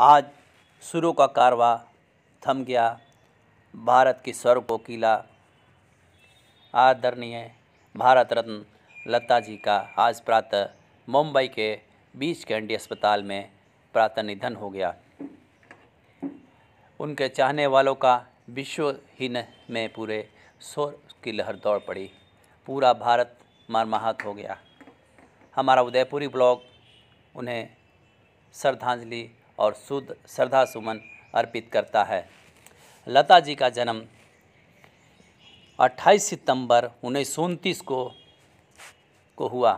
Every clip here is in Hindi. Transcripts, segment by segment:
आज शुरू का कारवा थम गया भारत की स्वर कोकिला आदरणीय भारत रत्न लता जी का आज प्रातः मुंबई के बीच कैंडी अस्पताल में प्रातः निधन हो गया उनके चाहने वालों का विश्व ही में पूरे शोर की लहर दौड़ पड़ी पूरा भारत मरमाहत हो गया हमारा उदयपुरी ब्लॉग उन्हें श्रद्धांजलि और शुद्ध श्रद्धा सुमन अर्पित करता है लता जी का जन्म 28 सितंबर उन्नीस को को हुआ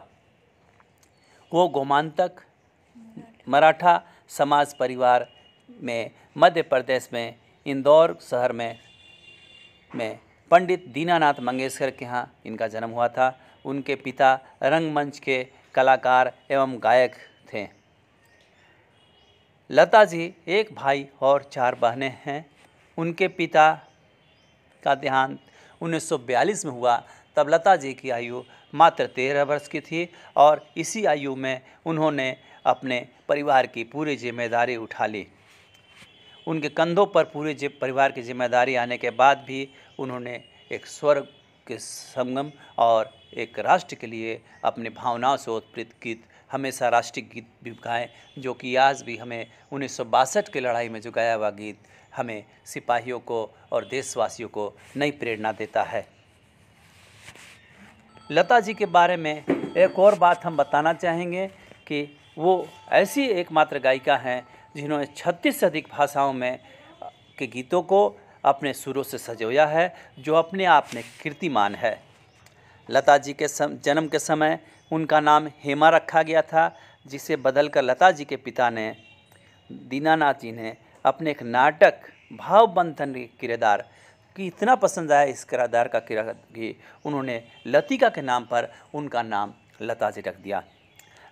वो गोमांतक मराठा समाज परिवार में मध्य प्रदेश में इंदौर शहर में में पंडित दीनानाथ मंगेशकर के यहाँ इनका जन्म हुआ था उनके पिता रंगमंच के कलाकार एवं गायक थे लता जी एक भाई और चार बहनें हैं उनके पिता का देहांत 1942 में हुआ तब लता जी की आयु मात्र तेरह वर्ष की थी और इसी आयु में उन्होंने अपने परिवार की पूरी जिम्मेदारी उठा ली उनके कंधों पर पूरे परिवार की जिम्मेदारी आने के बाद भी उन्होंने एक स्वर्ग के संगम और एक राष्ट्र के लिए अपनी भावनाओं से उत्प्रीत गीत हमेशा राष्ट्रीय गीत भी गाएँ जो कि आज भी हमें उन्नीस की लड़ाई में जो गाया हुआ गीत हमें सिपाहियों को और देशवासियों को नई प्रेरणा देता है लता जी के बारे में एक और बात हम बताना चाहेंगे कि वो ऐसी एकमात्र गायिका हैं जिन्होंने छत्तीस से अधिक भाषाओं में के गीतों को अपने सुरों से सजोया है जो अपने आप में कीर्तिमान है लता जी के सम, जन्म के समय उनका नाम हेमा रखा गया था जिसे बदलकर लता जी के पिता ने दीनानाथ जी ने अपने एक नाटक भाव बंधन किरदार कि इतना पसंद आया इस किरदार का किरदार उन्होंने लतिका के नाम पर उनका नाम लता जी रख दिया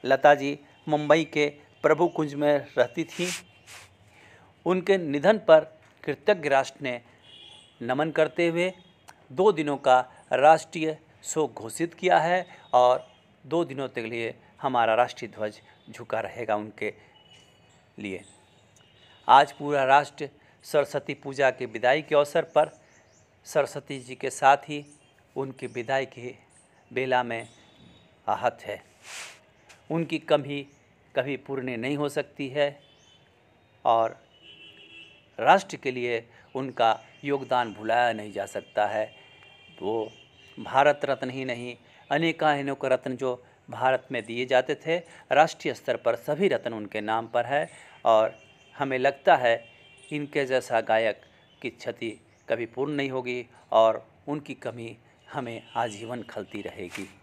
लता जी मुंबई के प्रभु कुंज में रहती थी उनके निधन पर कृतज्ञ राष्ट्र ने नमन करते हुए दो दिनों का राष्ट्रीय शोक घोषित किया है और दो दिनों तक लिए हमारा राष्ट्रीय ध्वज झुका रहेगा उनके लिए आज पूरा राष्ट्र सरस्वती पूजा के विदाई के अवसर पर सरस्वती जी के साथ ही उनकी विदाई के बेला में आहत है उनकी कमी कभी पूर्ण नहीं हो सकती है और राष्ट्र के लिए उनका योगदान भुलाया नहीं जा सकता है वो भारत रत्न ही नहीं अनेकानेक अनेक रत्न जो भारत में दिए जाते थे राष्ट्रीय स्तर पर सभी रत्न उनके नाम पर है और हमें लगता है इनके जैसा गायक की क्षति कभी पूर्ण नहीं होगी और उनकी कमी हमें आजीवन खलती रहेगी